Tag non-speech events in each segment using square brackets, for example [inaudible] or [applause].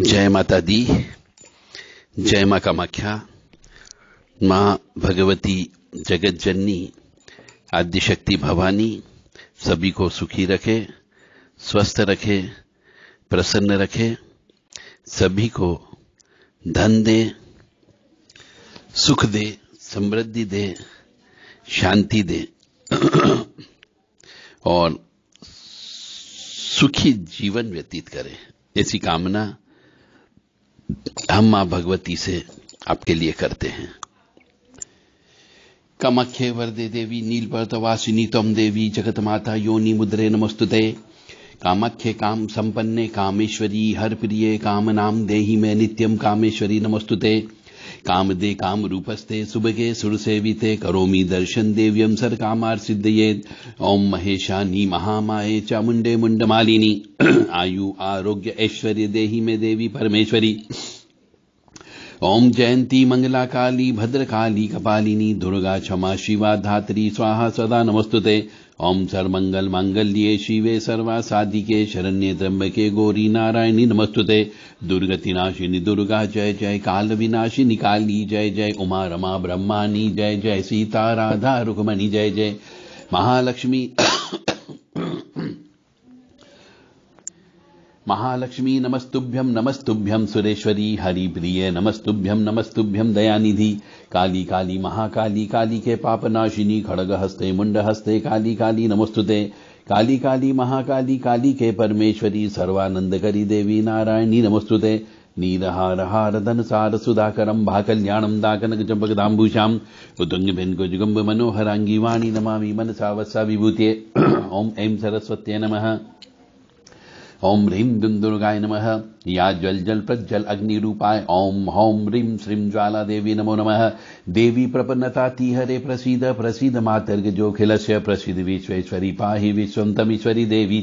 जय माता दी जय मां कामाख्या मां भगवती जगत जननी आदिशक्ति भवानी सभी को सुखी रखे स्वस्थ रखे प्रसन्न रखे सभी को धन दे सुख दे समृद्धि दे शांति दे और सुखी जीवन व्यतीत करें ऐसी कामना हम मां भगवती से आपके लिए करते हैं कमख्य वरदे देवी नील वर्तवासिनी तम देवी जगत माता योनि मुद्रे नमस्तुते कामख्य काम संपन्ने कामेश्वरी हर प्रिय काम नाम देही में नित्यम कामेश्वरी नमस्तुते कामदे काम रूपस्ते सुबगे सुरसेविते करोमी दर्शन देव्यम सर कामार सिद्धयेत ओम महेशानी महामाये चामुंडे मुंडमालिनी [clears throat] आयु आरोग्य ऐश्वर्य देही में देवी परमेश्वरी ओम जयंती मंगला काली काली कपालिनी दुर्गा क्षमा शिवा धात्री स्वाहा सदा नमस्तुते ओम सर्वमंगल मांगल्ये शिवे सर्वा साधिके शरण्य त्र्यंबके गौरी नारायणी नमस्तुते दुर्गति नाशिनी दुर्गा जय जय काल विनाशिनी काली जय जय उमा रमा ब्रह्मानी जय जय सीता राधा रुक्मणी जय जय महालक्ष्मी महालक्ष्मी नमस्तुभ्यम नमस्तुभ्यम सुरेश्वरी हरि प्रिय नमस्तुभ्यम नमस्तुभ्यम दयानिधि काली काली महाकाली काली के पापनाशिनी खड़ग हस्ते मुंड हस्ते काली काली नमस्तुते काली काली महाकाली काली के परमेश्वरी सर्वानंद करी देवी नारायणी नमस्तुते नीरहार हारधनसार सुधाकरं भाकल्याणं दाकनकचम्पकदाम्बूषाम् उतुङ्गभेन्कुजुगम्ब मनोहरांगी वाणी मन मनसा वत्सा विभूते [clears throat] ओं ऐं सरस्वते नमः ओम ह्रीं दुम दुर्गाय नम या ज्वल जल प्रज्जल अग्नि रूपाय ओम हौम ह्रीं श्रीम ज्वाला देवी नमो नम देवी प्रपन्नता तीहरे प्रसीद प्रसीद मातर्ग जोखिल प्रसिद्ध विश्वेश्वरी पाहि विश्व तमीश्वरी देवी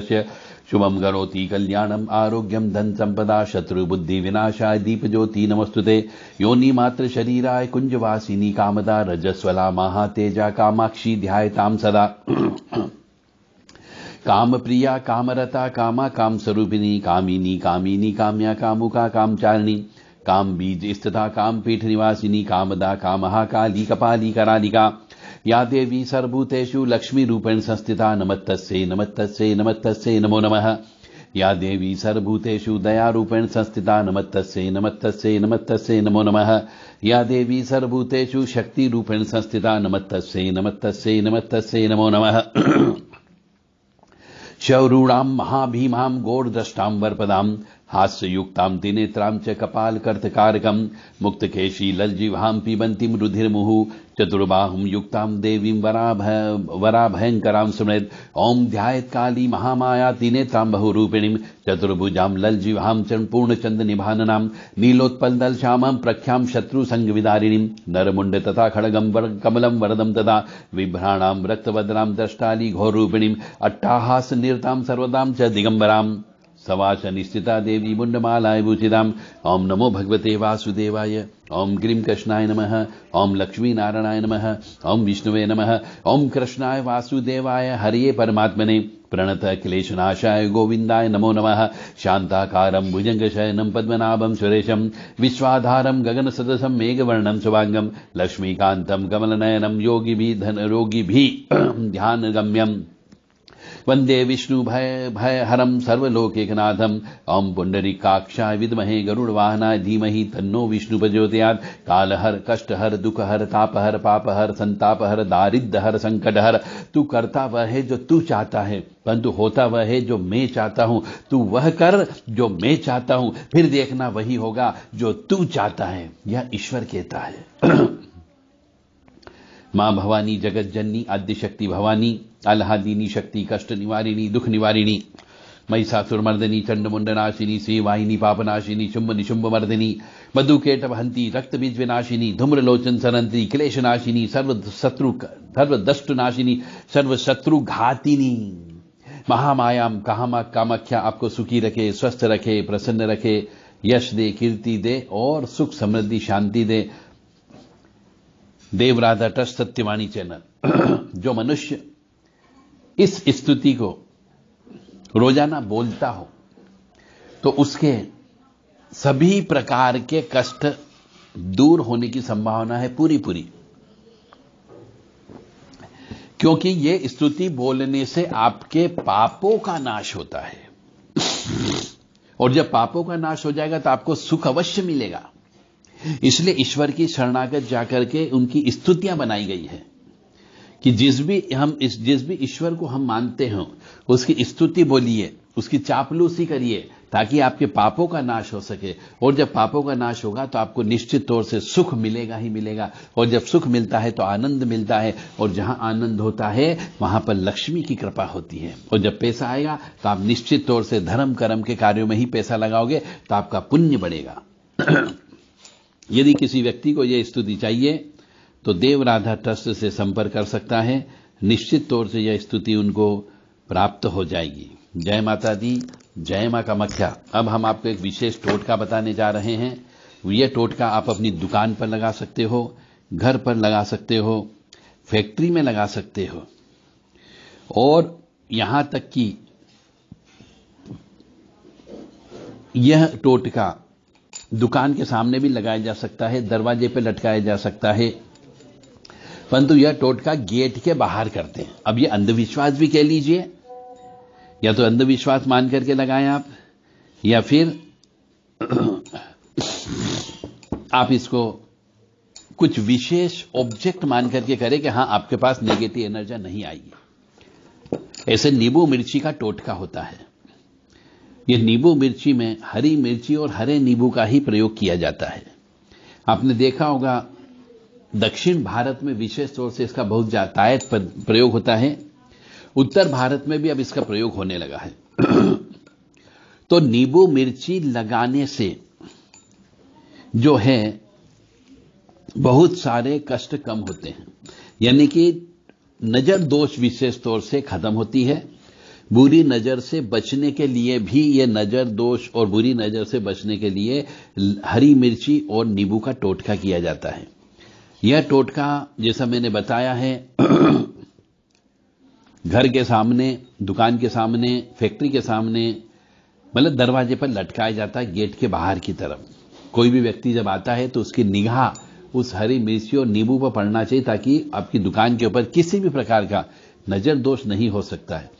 से शुभम करोति कल्याणम आरोग्यम धन संपदा शत्रुबुद्धि विनाशाय दीप ज्योति नमस्तुते योनि मात्र शरीराय कुंजवासिनी कामदा रजस्वला महातेजा कामाक्षी ध्यायताम सदा काम प्रिया कामरता कामा काम स्वरूपिणी कामिनी कामिनी काम्या कामुका कामचारिणी काम बीज स्थिता काम पीठ निवासिनी कामदा कामहा काली कपाली करालिका या देवी सर्वभूतेषु रूपेण संस्थिता नमत्तस्यै नमत्तस्यै नमत्तस्यै नमो नमः या देवी सर्वभूतेषु रूपेण संस्थिता नमत्तस्यै नमत्तस्यै नमत्तस्यै नमो नमः या देवी सर्वभूतेषु रूपेण संस्थिता नमत्तस्यै नमत्तस्यै नमत्तस्यै नमो नमः [clears throat] चौरूणाम महाभीमाम गोर दृष्टाम वरपदाम हास्ययुक्तां दिनेत्रां च कपालकर्तकारकं मुक्तकेशी लज्जिभां मुहु चतुर्बाह युक्ता युक्तां देवीं भयंकर वराभयङ्करां ओं ध्यात काली महामाया चतुर्भुजा त्रिनेत्रां बहुरूपिणीं चतुर्भुजां लज्जिभां च पूर्णचन्द्रनिभाननां नीलोत्पलदलश्यामां प्रख्यां शत्रुसङ्गविदारिणीं नरमुंड तथा खड़गम वर कमलं वरदम तथा बिभ्राणां रक्तवदनां द्रष्टाली अट्टाहास अट्टाहासनिरतां सर्वदां च दिगंबरा सवाच निश्चिता देवी मुंडमालाय भूषिताम् ओं नमो भगवते वासुदेवाय ओं ग्रीं कृष्णाय नम ओं लक्ष्मीनारायणाय नम ओं विष्णुवे नम ओं कृष्णाय वासुदेवाय हरिये परमात्मने प्रणत क्लेशनाशाय गोविंदाय नमो नम शान्ताकारं भुजङ्गशयनं पद्मनाभं सुरेशं विश्वाधारं गगनसदसं मेघवर्णं सुभाङ्गं लक्ष्मीकान्तं कमलनयनं योगिभिः धनरोगिभिः [clears throat] ध्यानगम्यम् वंदे विष्णु भय भय हरम सर्वलोकेकनाथम ओम विदमहे गरुड़ वाहना धीमहि तन्नो विष्णु हर कालहर कष्टहर दुखहर तापहर पापहर संतापहर दारिद्रहर संकटहर तू करता वह है जो तू चाहता है परंतु होता वह है जो मैं चाहता हूं तू वह कर जो मैं चाहता हूं फिर देखना वही होगा जो तू चाहता है यह ईश्वर कहता है [clears throat] मां भवानी जगत जननी आद्य शक्ति भवानी आल्हादिनी शक्ति कष्ट निवारिणी दुख निवारिणी चंड मुंडनाशिनी श्री श्रीवाहिनी पापनाशिनी शुंभ निशुंभ मर्दिनी रक्त बीज विनाशिनी धूम्रलोचन सरंती नाशिनी सर्व शत्रु दष्ट नाशिनी सर्व शत्रु घातिनी महामायाम काम कामाख्या आपको सुखी रखे स्वस्थ रखे प्रसन्न रखे यश दे कीर्ति दे और सुख समृद्धि शांति दे देवराधा ट्रस्ट सत्यवाणी चैनल [clears throat] जो मनुष्य इस स्तुति को रोजाना बोलता हो तो उसके सभी प्रकार के कष्ट दूर होने की संभावना है पूरी पूरी क्योंकि यह स्तुति बोलने से आपके पापों का नाश होता है [clears throat] और जब पापों का नाश हो जाएगा तो आपको सुख अवश्य मिलेगा इसलिए ईश्वर की शरणागत जाकर के उनकी स्तुतियां बनाई गई है कि जिस भी हम इस जिस भी ईश्वर को हम मानते हो उसकी स्तुति बोलिए उसकी चापलूसी करिए ताकि आपके पापों का नाश हो सके और जब पापों का नाश होगा तो आपको निश्चित तौर से सुख मिलेगा ही मिलेगा और जब सुख मिलता है तो आनंद मिलता है और जहां आनंद होता है वहां पर लक्ष्मी की कृपा होती है और जब पैसा आएगा तो आप निश्चित तौर से धर्म कर्म के कार्यों में ही पैसा लगाओगे तो आपका पुण्य बढ़ेगा यदि किसी व्यक्ति को यह स्तुति चाहिए तो देव राधा ट्रस्ट से संपर्क कर सकता है निश्चित तौर से यह स्तुति उनको प्राप्त हो जाएगी जय माता दी जय मां का मख्या अब हम आपको एक विशेष टोटका बताने जा रहे हैं यह टोटका आप अपनी दुकान पर लगा सकते हो घर पर लगा सकते हो फैक्ट्री में लगा सकते हो और यहां तक कि यह टोटका दुकान के सामने भी लगाया जा सकता है दरवाजे पे लटकाया जा सकता है परंतु यह टोटका गेट के बाहर करते हैं अब यह अंधविश्वास भी कह लीजिए या तो अंधविश्वास मान करके लगाएं आप या फिर आप इसको कुछ विशेष ऑब्जेक्ट मान करके करें कि हां आपके पास नेगेटिव एनर्जी नहीं आई है ऐसे नींबू मिर्ची का टोटका होता है ये नींबू मिर्ची में हरी मिर्ची और हरे नींबू का ही प्रयोग किया जाता है आपने देखा होगा दक्षिण भारत में विशेष तौर से इसका बहुत जातायत प्रयोग होता है उत्तर भारत में भी अब इसका प्रयोग होने लगा है [clears throat] तो नींबू मिर्ची लगाने से जो है बहुत सारे कष्ट कम होते हैं यानी कि नजर दोष विशेष तौर से खत्म होती है बुरी नजर से बचने के लिए भी ये नजर दोष और बुरी नजर से बचने के लिए हरी मिर्ची और नींबू का टोटका किया जाता है यह टोटका जैसा मैंने बताया है [clears throat] घर के सामने दुकान के सामने फैक्ट्री के सामने मतलब दरवाजे पर लटकाया जाता है गेट के बाहर की तरफ कोई भी व्यक्ति जब आता है तो उसकी निगाह उस हरी मिर्ची और नींबू पर पड़ना चाहिए ताकि आपकी दुकान के ऊपर किसी भी प्रकार का नजर दोष नहीं हो सकता है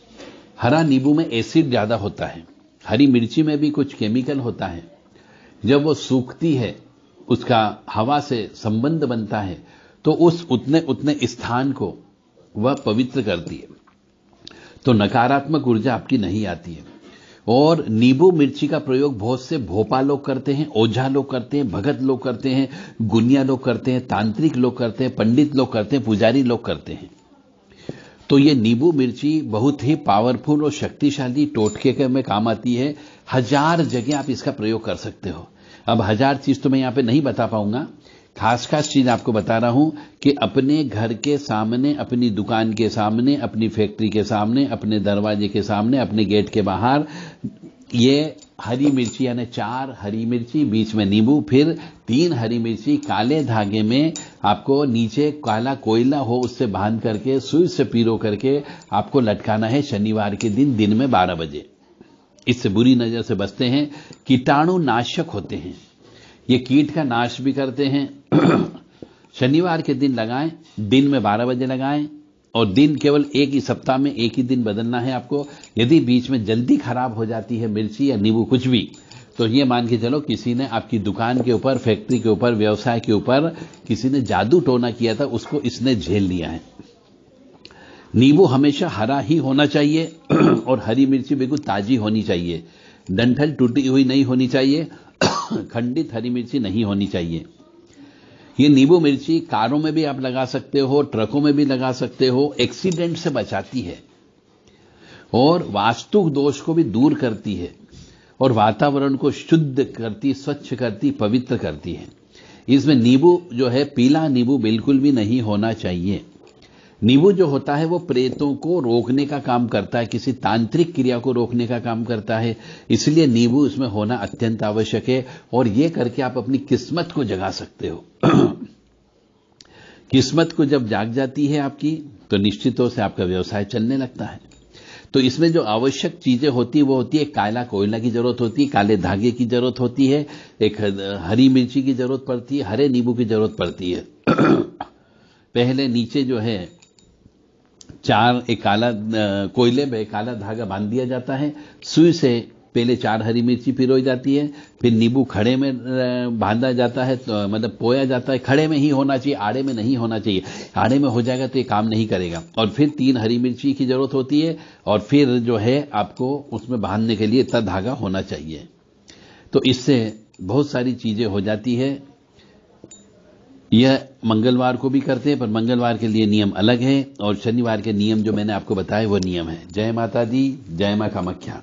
हरा नींबू में एसिड ज्यादा होता है हरी मिर्ची में भी कुछ केमिकल होता है जब वो सूखती है उसका हवा से संबंध बनता है तो उस उतने उतने स्थान को वह पवित्र करती है तो नकारात्मक ऊर्जा आपकी नहीं आती है और नींबू मिर्ची का प्रयोग बहुत से भोपा लोग करते हैं ओझा लोग करते हैं भगत लोग करते हैं गुनिया लोग करते हैं तांत्रिक लोग करते हैं पंडित लोग करते हैं पुजारी लोग करते हैं तो ये नींबू मिर्ची बहुत ही पावरफुल और शक्तिशाली टोटके के में काम आती है हजार जगह आप इसका प्रयोग कर सकते हो अब हजार चीज तो मैं यहां पे नहीं बता पाऊंगा खास खास चीज आपको बता रहा हूं कि अपने घर के सामने अपनी दुकान के सामने अपनी फैक्ट्री के सामने अपने दरवाजे के सामने अपने गेट के बाहर ये हरी मिर्ची यानी चार हरी मिर्ची बीच में नींबू फिर तीन हरी मिर्ची काले धागे में आपको नीचे काला कोयला हो उससे बांध करके सुई से पीरो करके आपको लटकाना है शनिवार के दिन दिन में बारह बजे इससे बुरी नजर से बचते हैं कीटाणु नाशक होते हैं ये कीट का नाश भी करते हैं [clears throat] शनिवार के दिन लगाएं दिन में बारह बजे लगाएं और दिन केवल एक ही सप्ताह में एक ही दिन बदलना है आपको यदि बीच में जल्दी खराब हो जाती है मिर्ची या नींबू कुछ भी तो ये मान के चलो किसी ने आपकी दुकान के ऊपर फैक्ट्री के ऊपर व्यवसाय के ऊपर किसी ने जादू टोना किया था उसको इसने झेल लिया है नींबू हमेशा हरा ही होना चाहिए [clears throat] और हरी मिर्ची बिल्कुल ताजी होनी चाहिए डंठल टूटी हुई नहीं होनी चाहिए [clears throat] खंडित हरी मिर्ची नहीं होनी चाहिए ये नींबू मिर्ची कारों में भी आप लगा सकते हो ट्रकों में भी लगा सकते हो एक्सीडेंट से बचाती है और वास्तु दोष को भी दूर करती है और वातावरण को शुद्ध करती स्वच्छ करती पवित्र करती है इसमें नींबू जो है पीला नींबू बिल्कुल भी नहीं होना चाहिए नींबू जो होता है वो प्रेतों को रोकने का काम करता है किसी तांत्रिक क्रिया को रोकने का काम करता है इसलिए नींबू इसमें होना अत्यंत आवश्यक है और ये करके आप अपनी किस्मत को जगा सकते हो [clears throat] किस्मत को जब जाग जाती है आपकी तो निश्चित तौर से आपका व्यवसाय चलने लगता है तो इसमें जो आवश्यक चीजें होती है वो होती है काला कोयला की जरूरत होती है काले धागे की जरूरत होती है एक हरी मिर्ची की जरूरत पड़ती है हरे नींबू की जरूरत पड़ती है [clears throat] पहले नीचे जो है चार एक काला कोयले में काला धागा बांध दिया जाता है सुई से पहले चार हरी मिर्ची पिरोई जाती है फिर नींबू खड़े में बांधा जाता है तो मतलब पोया जाता है खड़े में ही होना चाहिए आड़े में नहीं होना चाहिए आड़े में हो जाएगा तो ये काम नहीं करेगा और फिर तीन हरी मिर्ची की जरूरत होती है और फिर जो है आपको उसमें बांधने के लिए इतना धागा होना चाहिए तो इससे बहुत सारी चीजें हो जाती है यह मंगलवार को भी करते हैं पर मंगलवार के लिए नियम अलग है और शनिवार के नियम जो मैंने आपको बताए वो नियम है जय माता दी जय मां कामाख्या